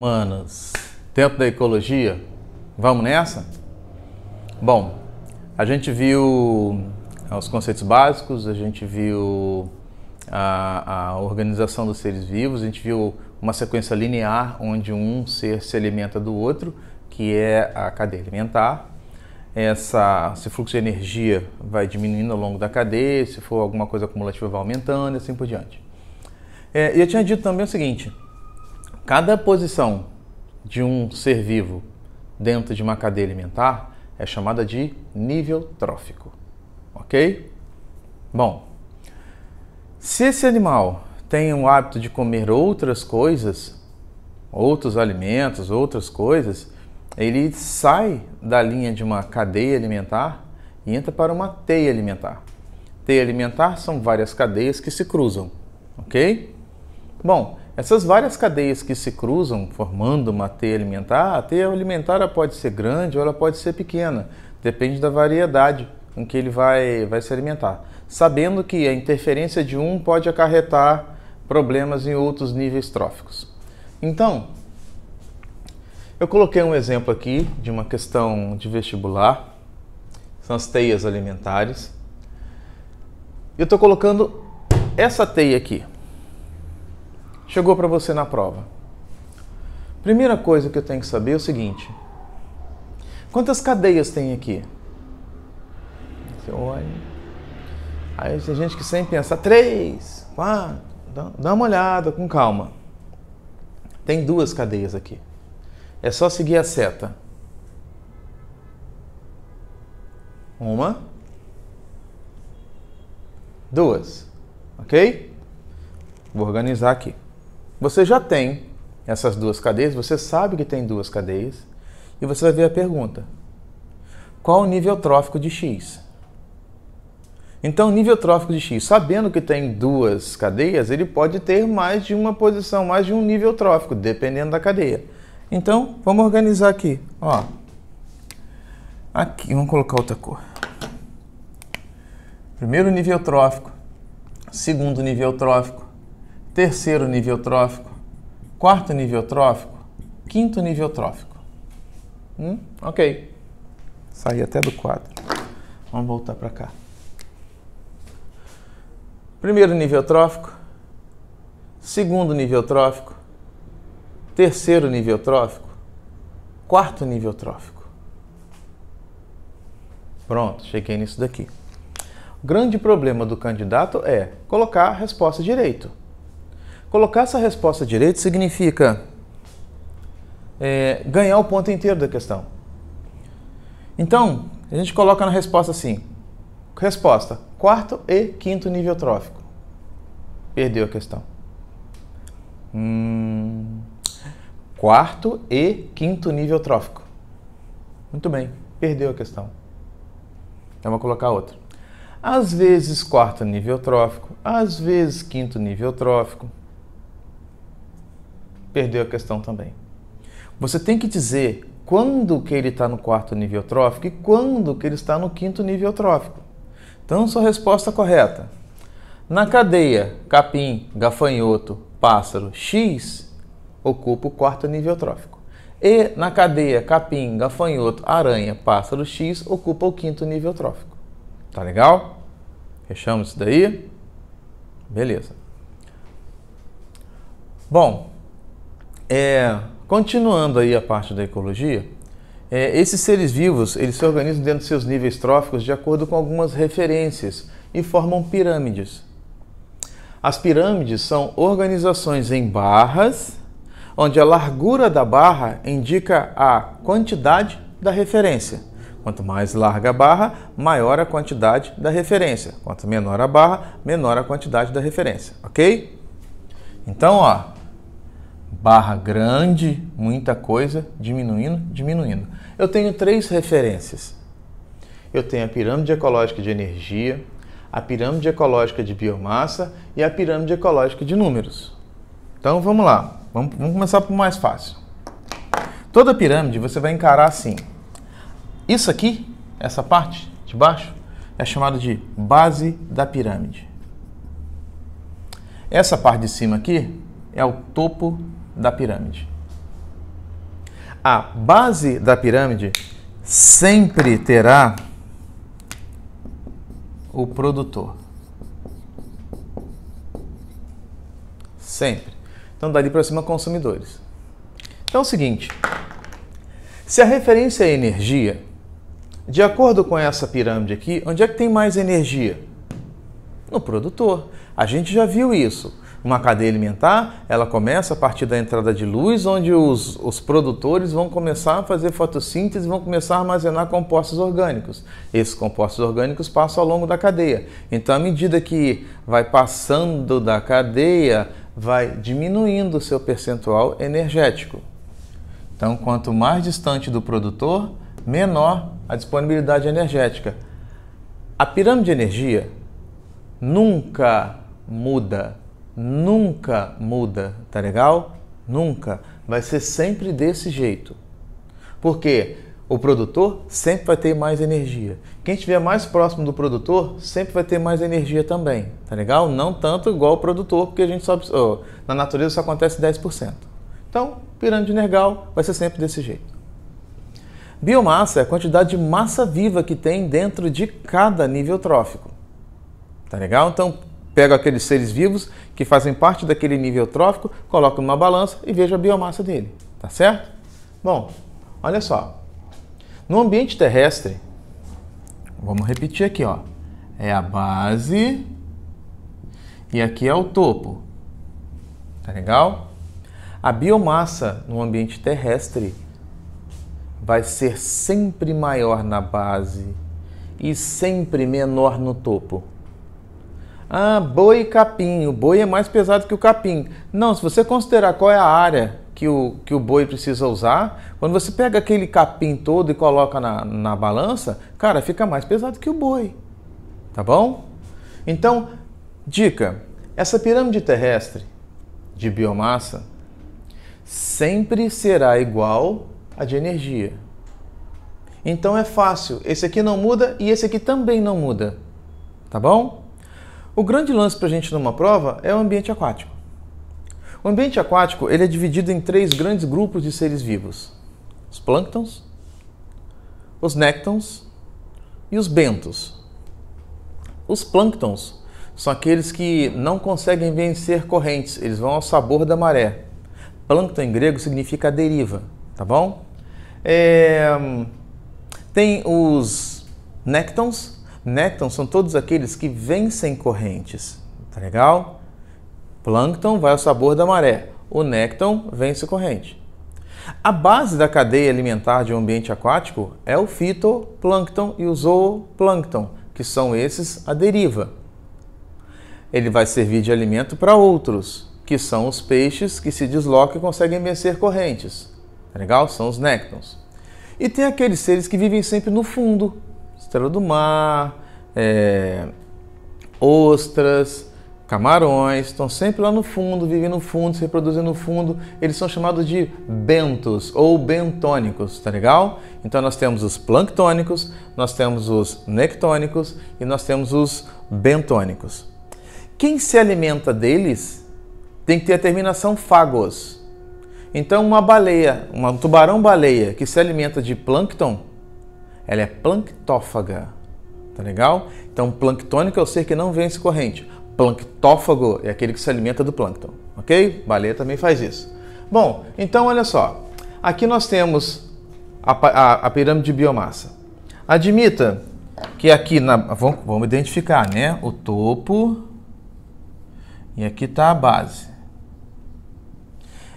Manos, dentro da ecologia? Vamos nessa? Bom, a gente viu ah, os conceitos básicos, a gente viu a, a, organização dos seres vivos, a gente viu uma sequência linear onde um ser se alimenta do outro, que é a cadeia alimentar. Essa, esse fluxo de energia vai diminuindo ao longo da cadeia, se for alguma coisa acumulativa vai aumentando e assim por diante. É, eu tinha dito também o seguinte, Cada posição de um ser vivo dentro de uma cadeia alimentar é chamada de nível trófico, ok? Bom, se esse animal tem o hábito de comer outras coisas, outros alimentos, outras coisas, ele sai da linha de uma cadeia alimentar e entra para uma teia alimentar. Teia alimentar são várias cadeias que se cruzam, ok? Bom, essas várias cadeias que se cruzam, formando uma teia alimentar, a teia alimentar pode ser grande ou ela pode ser pequena, depende da variedade com que ele vai, vai se alimentar. Sabendo que a interferência de um pode acarretar problemas em outros níveis tróficos. Então, eu coloquei um exemplo aqui de uma questão de vestibular, são as teias alimentares. Eu estou colocando essa teia aqui chegou para você na prova. Primeira coisa que eu tenho que saber é o seguinte: quantas cadeias tem aqui? Você olha. Aí tem gente que sempre pensa: três, quatro. Dá uma olhada com calma. Tem duas cadeias aqui. É só seguir a seta. Uma. Duas. Ok? Vou organizar aqui. Você já tem essas duas cadeias, você sabe que tem duas cadeias, e você vai ver a pergunta: qual o nível trófico de X? Então, o nível trófico de X, sabendo que tem duas cadeias, ele pode ter mais de uma posição, mais de um nível trófico, dependendo da cadeia. Então, vamos organizar aqui. Ó, aqui, vamos colocar outra cor. Primeiro nível trófico, segundo nível trófico, terceiro nível trófico, quarto nível trófico, quinto nível trófico. Hum? Ok. Saí até do quadro. Vamos voltar para cá. Primeiro nível trófico, segundo nível trófico, terceiro nível trófico, quarto nível trófico. Pronto, cheguei nisso daqui. O grande problema do candidato é colocar a resposta direito. Colocar essa resposta direito significa é, ganhar o ponto inteiro da questão. Então, a gente coloca na resposta assim: resposta, quarto e quinto nível trófico. Perdeu a questão. Hum, quarto e quinto nível trófico. Muito bem, perdeu a questão. Então, vou colocar outra. Às vezes quarto nível trófico, às vezes quinto nível trófico perdeu a questão também. Você tem que dizer quando que ele está no quarto nível trófico e quando que ele está no quinto nível trófico. Então, sua resposta correta. Na cadeia, capim, gafanhoto, pássaro, X ocupa o quarto nível trófico. E na cadeia, capim, gafanhoto, aranha, pássaro, X ocupa o quinto nível trófico. Tá legal? Fechamos isso daí? Beleza. Bom, é, continuando aí a parte da ecologia, é, esses seres vivos eles se organizam dentro de seus níveis tróficos de acordo com algumas referências e formam pirâmides. As pirâmides são organizações em barras, onde a largura da barra indica a quantidade da referência. Quanto mais larga a barra, maior a quantidade da referência. Quanto menor a barra, menor a quantidade da referência, ok? Então, ó, barra grande, muita coisa, diminuindo, diminuindo. Eu tenho três referências. Eu tenho a pirâmide ecológica de energia, a pirâmide ecológica de biomassa e a pirâmide ecológica de números. Então vamos lá, vamos, vamos começar por mais fácil. Toda pirâmide você vai encarar assim. Isso aqui, essa parte de baixo, é chamada de base da pirâmide. Essa parte de cima aqui é o topo da pirâmide. A base da pirâmide sempre terá o produtor. Sempre. Então, dali para cima, consumidores. Então, é o seguinte: se a referência é energia, de acordo com essa pirâmide aqui, onde é que tem mais energia? No produtor. A gente já viu isso uma cadeia alimentar, ela começa a partir da entrada de luz, onde os, os produtores vão começar a fazer fotossíntese e vão começar a armazenar compostos orgânicos. Esses compostos orgânicos passam ao longo da cadeia. Então, à medida que vai passando da cadeia, vai diminuindo o seu percentual energético. Então, quanto mais distante do produtor, menor a disponibilidade energética. A pirâmide de energia nunca muda nunca muda, tá legal? Nunca. Vai ser sempre desse jeito. Porque o produtor sempre vai ter mais energia. Quem estiver mais próximo do produtor sempre vai ter mais energia também, tá legal? Não tanto igual o produtor, porque a gente só oh, na natureza só acontece 10%. Então, pirâmide nergal vai ser sempre desse jeito. Biomassa é a quantidade de massa viva que tem dentro de cada nível trófico. Tá legal? Então, Pego aqueles seres vivos que fazem parte daquele nível trófico, coloco numa balança e vejo a biomassa dele, tá certo? Bom, olha só. No ambiente terrestre, vamos repetir aqui, ó. É a base e aqui é o topo. Tá legal? A biomassa no ambiente terrestre vai ser sempre maior na base e sempre menor no topo. Ah, boi e capim. O boi é mais pesado que o capim. Não, se você considerar qual é a área que o, que o boi precisa usar, quando você pega aquele capim todo e coloca na, na balança, cara, fica mais pesado que o boi. Tá bom? Então, dica: essa pirâmide terrestre de biomassa sempre será igual à de energia. Então é fácil. Esse aqui não muda e esse aqui também não muda. Tá bom? O grande lance para a gente numa prova é o ambiente aquático. O ambiente aquático ele é dividido em três grandes grupos de seres vivos: os plânctons, os néctons e os bentos. Os plânctons são aqueles que não conseguem vencer correntes, eles vão ao sabor da maré. Plâncton em grego significa deriva, tá bom? É... Tem os néctons, Nécton são todos aqueles que vencem correntes. Tá legal? Plâncton vai ao sabor da maré. O nécton vence corrente. A base da cadeia alimentar de um ambiente aquático é o fitoplâncton e o zooplâncton, que são esses a deriva. Ele vai servir de alimento para outros, que são os peixes que se deslocam e conseguem vencer correntes. Tá legal? São os néctons. E tem aqueles seres que vivem sempre no fundo, estrela do mar, é, ostras, camarões, estão sempre lá no fundo, vivem no fundo, se reproduzem no fundo. Eles são chamados de bentos ou bentônicos, tá legal? Então nós temos os planctônicos, nós temos os nectônicos e nós temos os bentônicos. Quem se alimenta deles tem que ter a terminação fagos. Então uma baleia, um tubarão-baleia que se alimenta de plâncton, ela é planctófaga. Tá legal? Então, planctônico é o ser que não vence corrente. Planctófago é aquele que se alimenta do plâncton, ok? Baleia também faz isso. Bom, então olha só. Aqui nós temos a, a, a pirâmide de biomassa. Admita que aqui na. Vamos, vamos identificar, né? O topo. E aqui está a base.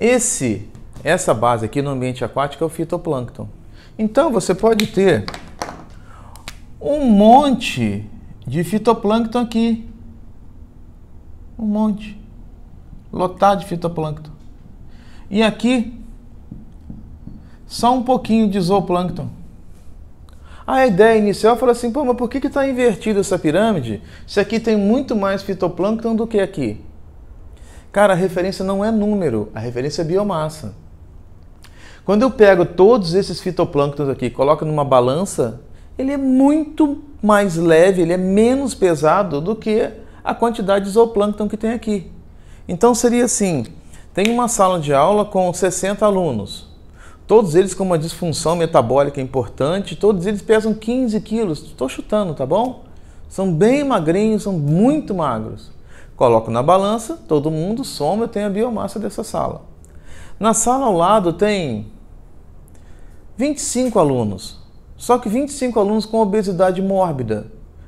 Esse, essa base aqui no ambiente aquático é o fitoplâncton. Então você pode ter um monte de fitoplâncton aqui. Um monte. Lotado de fitoplâncton. E aqui, só um pouquinho de zooplâncton. A ideia inicial foi assim, pô, mas por que está invertida essa pirâmide se aqui tem muito mais fitoplâncton do que aqui? Cara, a referência não é número, a referência é biomassa. Quando eu pego todos esses fitoplânctons aqui, coloco numa balança, ele é muito mais leve, ele é menos pesado do que a quantidade de zooplâncton que tem aqui. Então seria assim, tem uma sala de aula com 60 alunos, todos eles com uma disfunção metabólica importante, todos eles pesam 15 quilos, estou chutando, tá bom? São bem magrinhos, são muito magros. Coloco na balança, todo mundo soma, eu tenho a biomassa dessa sala. Na sala ao lado tem 25 alunos, só que 25 alunos com obesidade mórbida.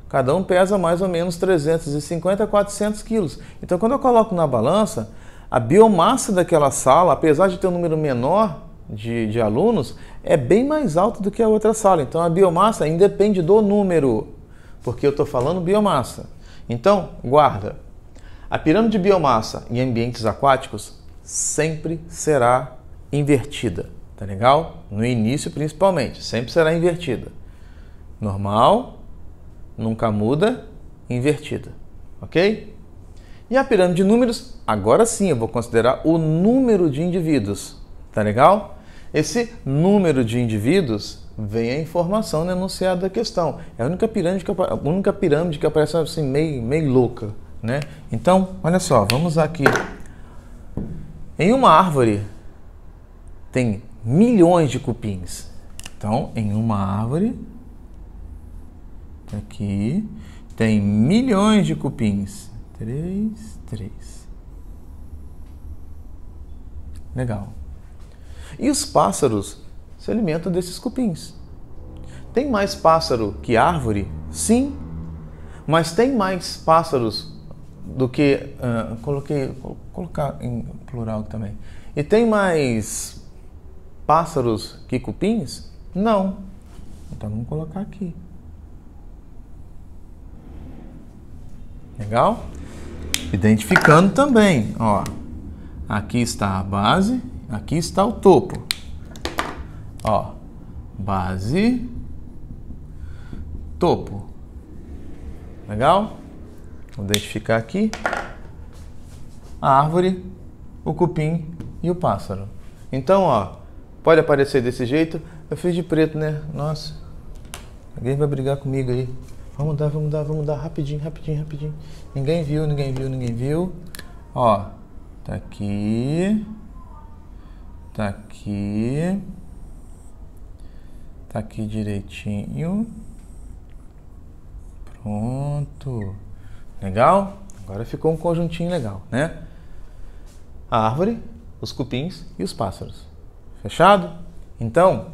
Cada um pesa mais ou menos 350 a 400 quilos. Então, quando eu coloco na balança, a biomassa daquela sala, apesar de ter um número menor de, de alunos, é bem mais alta do que a outra sala. Então, a biomassa independe do número, porque eu estou falando biomassa. Então, guarda. A pirâmide de biomassa em ambientes aquáticos sempre será invertida, tá legal? No início, principalmente, sempre será invertida. Normal, nunca muda, invertida, ok? E a pirâmide de números, agora sim eu vou considerar o número de indivíduos, tá legal? Esse número de indivíduos vem a informação no enunciado da questão. É a única pirâmide que, a única pirâmide que aparece assim meio, meio louca, né? Então, olha só, vamos aqui em uma árvore tem milhões de cupins. Então, em uma árvore aqui tem milhões de cupins. Três, três. Legal. E os pássaros se alimentam desses cupins. Tem mais pássaro que árvore? Sim. Mas tem mais pássaros do que uh, coloquei vou colocar em plural também. E tem mais pássaros que cupins? Não. Então vamos colocar aqui. Legal? Identificando também, ó. Aqui está a base, aqui está o topo. Ó, base, topo. Legal? Vou identificar aqui a árvore, o cupim e o pássaro. Então, ó, pode aparecer desse jeito. Eu fiz de preto, né? Nossa, alguém vai brigar comigo aí. Vamos dar, vamos dar, vamos dar, rapidinho, rapidinho, rapidinho. Ninguém viu, ninguém viu, ninguém viu. Ó, tá aqui. Tá aqui. Tá aqui direitinho. Pronto. Legal? Agora ficou um conjuntinho legal, né? A árvore, os cupins e os pássaros. Fechado? Então,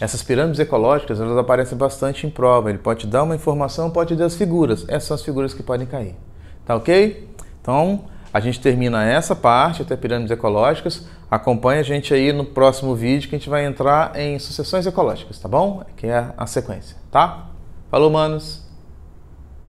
essas pirâmides ecológicas, elas aparecem bastante em prova. Ele pode te dar uma informação, pode te dar as figuras. Essas são as figuras que podem cair. Tá ok? Então, a gente termina essa parte até pirâmides ecológicas. Acompanhe a gente aí no próximo vídeo que a gente vai entrar em sucessões ecológicas, tá bom? Que é a sequência, tá? Falou, manos!